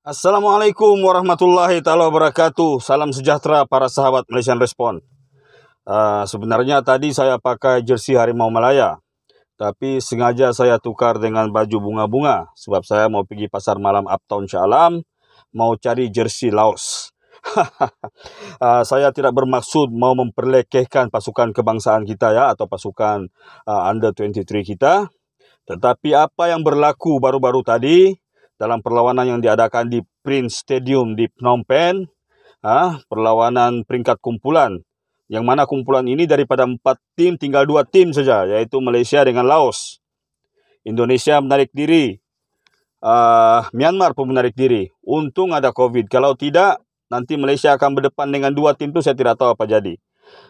Assalamualaikum warahmatullahi taala wabarakatuh. Salam sejahtera para sahabat Malaysian Respon. Uh, sebenarnya tadi saya pakai jersey Harimau Malaya, tapi sengaja saya tukar dengan baju bunga-bunga sebab saya mau pergi pasar malam Uptown Shalom, mau cari jersey Laos. uh, saya tidak bermaksud mau memperlekehkan pasukan kebangsaan kita ya atau pasukan uh, under 23 kita. Tetapi apa yang berlaku baru-baru tadi dalam perlawanan yang diadakan di Prince Stadium di Phnom Penh, ah, perlawanan peringkat kumpulan. Yang mana kumpulan ini daripada empat tim tinggal dua tim saja, yaitu Malaysia dengan Laos. Indonesia menarik diri, uh, Myanmar pun menarik diri. Untung ada COVID. Kalau tidak, nanti Malaysia akan berdepan dengan dua tim itu saya tidak tahu apa jadi.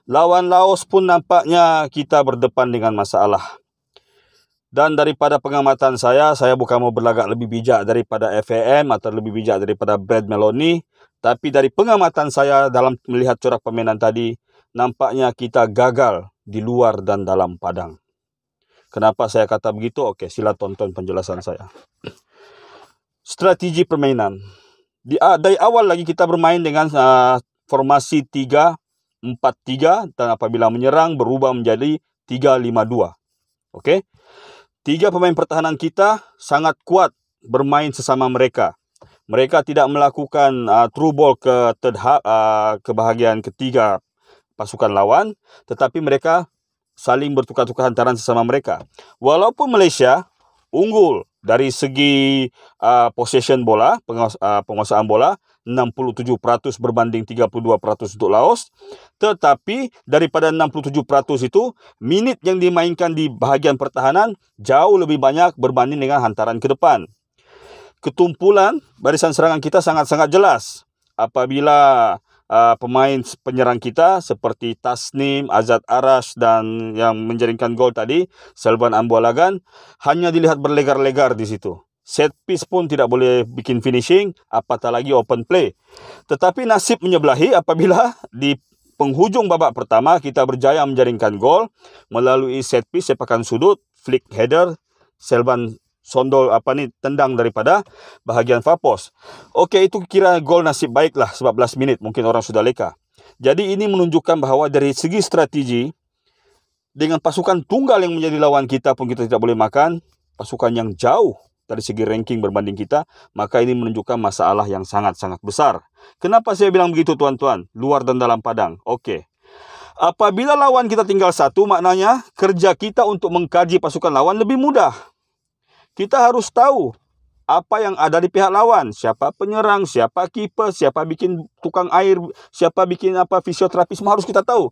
Lawan Laos pun nampaknya kita berdepan dengan masalah. Dan daripada pengamatan saya, saya bukan mau berlagak lebih bijak daripada FAM atau lebih bijak daripada Brad Meloni. Tapi dari pengamatan saya dalam melihat corak permainan tadi, nampaknya kita gagal di luar dan dalam padang. Kenapa saya kata begitu? Oke, sila tonton penjelasan saya. Strategi permainan. Di, ah, dari awal lagi kita bermain dengan uh, formasi 3-4-3 dan apabila menyerang berubah menjadi 3-5-2. Oke. Okay? Tiga pemain pertahanan kita sangat kuat bermain sesama mereka. Mereka tidak melakukan uh, true ball ke uh, ke bahagian ketiga pasukan lawan, tetapi mereka saling bertukar-tukar hantaran sesama mereka. Walaupun Malaysia unggul dari segi uh, possession bola penguasa, uh, penguasaan bola 67% berbanding 32% untuk Laos tetapi daripada 67% itu minit yang dimainkan di bahagian pertahanan jauh lebih banyak berbanding dengan hantaran ke depan ketumpulan barisan serangan kita sangat-sangat jelas apabila uh, pemain penyerang kita seperti Tasnim, Azad Arash dan yang menjaringkan gol tadi Selvan Ambualagan hanya dilihat berlegar-legar di situ. Set piece pun tidak boleh bikin finishing, apatah lagi open play. Tetapi nasib menyebelahi apabila di penghujung babak pertama kita berjaya menjaringkan gol melalui set piece sepakan sudut, flick header Selvan sondol apa nih tendang daripada bahagian Fapos. Oke, itu kira gol nasib baik lah 11 menit mungkin orang sudah leka. Jadi ini menunjukkan bahwa dari segi strategi dengan pasukan tunggal yang menjadi lawan kita pun kita tidak boleh makan pasukan yang jauh dari segi ranking berbanding kita, maka ini menunjukkan masalah yang sangat-sangat besar. Kenapa saya bilang begitu tuan-tuan? Luar dan dalam padang. Oke. Apabila lawan kita tinggal satu, maknanya kerja kita untuk mengkaji pasukan lawan lebih mudah. Kita harus tahu apa yang ada di pihak lawan, siapa penyerang, siapa kiper, siapa bikin tukang air, siapa bikin apa fisioterapis, harus kita tahu.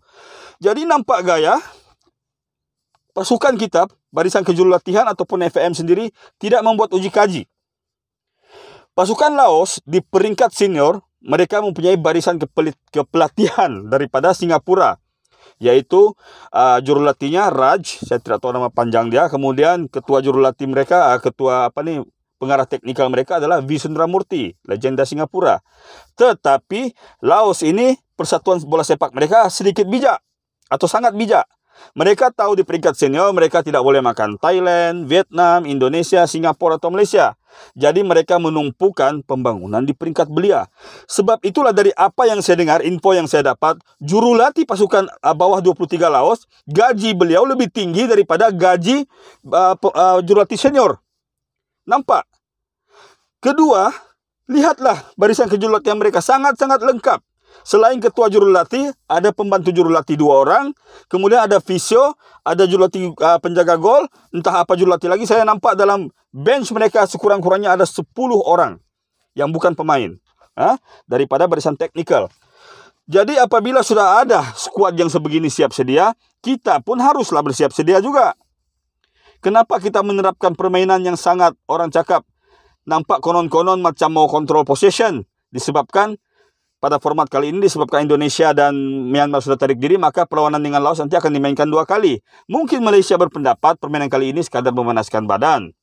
Jadi nampak gaya pasukan kita, barisan kejuru latihan ataupun FM sendiri tidak membuat uji kaji. Pasukan Laos di peringkat senior, mereka mempunyai barisan kepelit, kepelatihan daripada Singapura yaitu uh, jurulatihnya Raj, saya tidak tahu nama panjang dia. Kemudian ketua jurulatih mereka, uh, ketua apa nih pengarah teknikal mereka adalah Visundramurti, legenda Singapura. Tetapi Laos ini persatuan bola sepak mereka sedikit bijak atau sangat bijak. Mereka tahu di peringkat senior mereka tidak boleh makan Thailand, Vietnam, Indonesia, Singapura, atau Malaysia. Jadi mereka menumpukan pembangunan di peringkat belia. Sebab itulah dari apa yang saya dengar, info yang saya dapat, juru latih pasukan ah, bawah 23 Laos, gaji beliau lebih tinggi daripada gaji uh, ah, uh, ah, juru latih senior. Nampak? Kedua, lihatlah barisan yang mereka sangat-sangat lengkap. Selain ketua jurulatih, ada pembantu jurulatih dua orang, kemudian ada fisio ada jurulatih uh, penjaga gol, entah apa jurulatih lagi. Saya nampak dalam bench mereka sekurang-kurangnya ada 10 orang yang bukan pemain ha? daripada barisan teknikal. Jadi apabila sudah ada skuad yang sebegini siap sedia, kita pun haruslah bersiap sedia juga. Kenapa kita menerapkan permainan yang sangat orang cakap nampak konon-konon macam mau kontrol possession disebabkan pada format kali ini disebabkan Indonesia dan Myanmar sudah tarik diri maka perlawanan dengan Laos nanti akan dimainkan dua kali. Mungkin Malaysia berpendapat permainan kali ini sekadar memanaskan badan.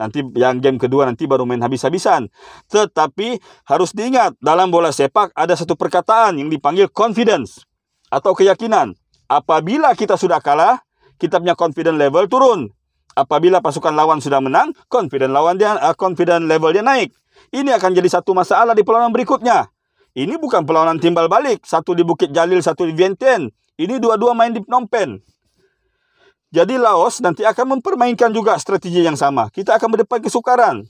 Nanti yang game kedua nanti baru main habis-habisan. Tetapi harus diingat dalam bola sepak ada satu perkataan yang dipanggil confidence atau keyakinan. Apabila kita sudah kalah, kita punya confidence level turun. Apabila pasukan lawan sudah menang, confidence lawan dia uh, level dia naik. Ini akan jadi satu masalah di perlawanan berikutnya. Ini bukan perlawanan timbal balik. Satu di Bukit Jalil, satu di Vientiane. Ini dua-dua main di Phnom Penh. Jadi Laos nanti akan mempermainkan juga strategi yang sama. Kita akan berdepan kesukaran.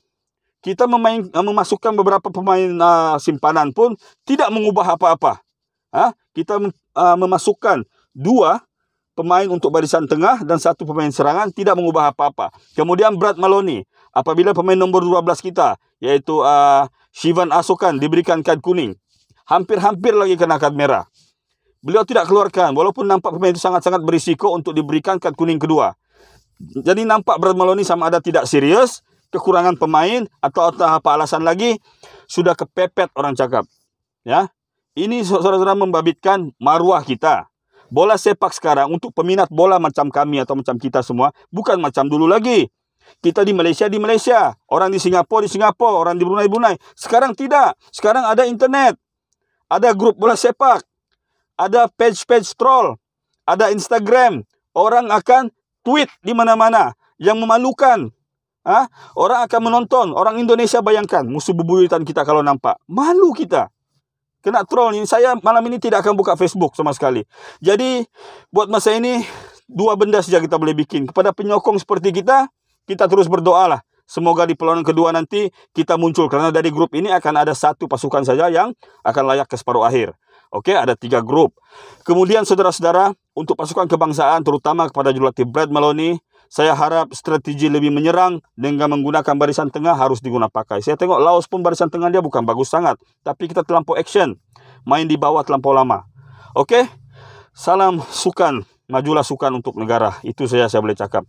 Kita memain, eh, memasukkan beberapa pemain uh, simpanan pun tidak mengubah apa-apa. Ha? Kita uh, memasukkan dua pemain untuk barisan tengah dan satu pemain serangan tidak mengubah apa-apa. Kemudian Brad Maloney. Apabila pemain nombor 12 kita, yaitu uh, Shivan Asokan diberikan kad kuning. Hampir-hampir lagi kena kad merah. Beliau tidak keluarkan walaupun nampak pemain itu sangat-sangat berisiko untuk diberikan kad kuning kedua. Jadi nampak Brad Maloney sama ada tidak serius, kekurangan pemain atau atau apa alasan lagi sudah kepepet orang cakap. Ya. Ini saudara-saudara membabitkan maruah kita. Bola sepak sekarang untuk peminat bola macam kami atau macam kita semua bukan macam dulu lagi. Kita di Malaysia di Malaysia, orang di Singapura di Singapura, orang di Brunei Brunei. Sekarang tidak. Sekarang ada internet ada grup bola sepak, ada page-page troll, ada Instagram. Orang akan tweet di mana-mana yang memalukan. Hah? Orang akan menonton. Orang Indonesia bayangkan musuh bebuyutan kita kalau nampak. Malu kita. Kena troll ini. Saya malam ini tidak akan buka Facebook sama sekali. Jadi buat masa ini dua benda saja kita boleh bikin. Kepada penyokong seperti kita, kita terus berdoalah. Semoga di peluang kedua nanti kita muncul. Karena dari grup ini akan ada satu pasukan saja yang akan layak ke separuh akhir. Oke, ada tiga grup. Kemudian saudara-saudara, untuk pasukan kebangsaan terutama kepada jurulatih Brad Maloney, saya harap strategi lebih menyerang dengan menggunakan barisan tengah harus digunakan pakai. Saya tengok Laos pun barisan tengah dia bukan bagus sangat. Tapi kita terlampau action. Main di bawah terlampau lama. Oke? Salam sukan. Majulah sukan untuk negara. Itu saya saya boleh cakap.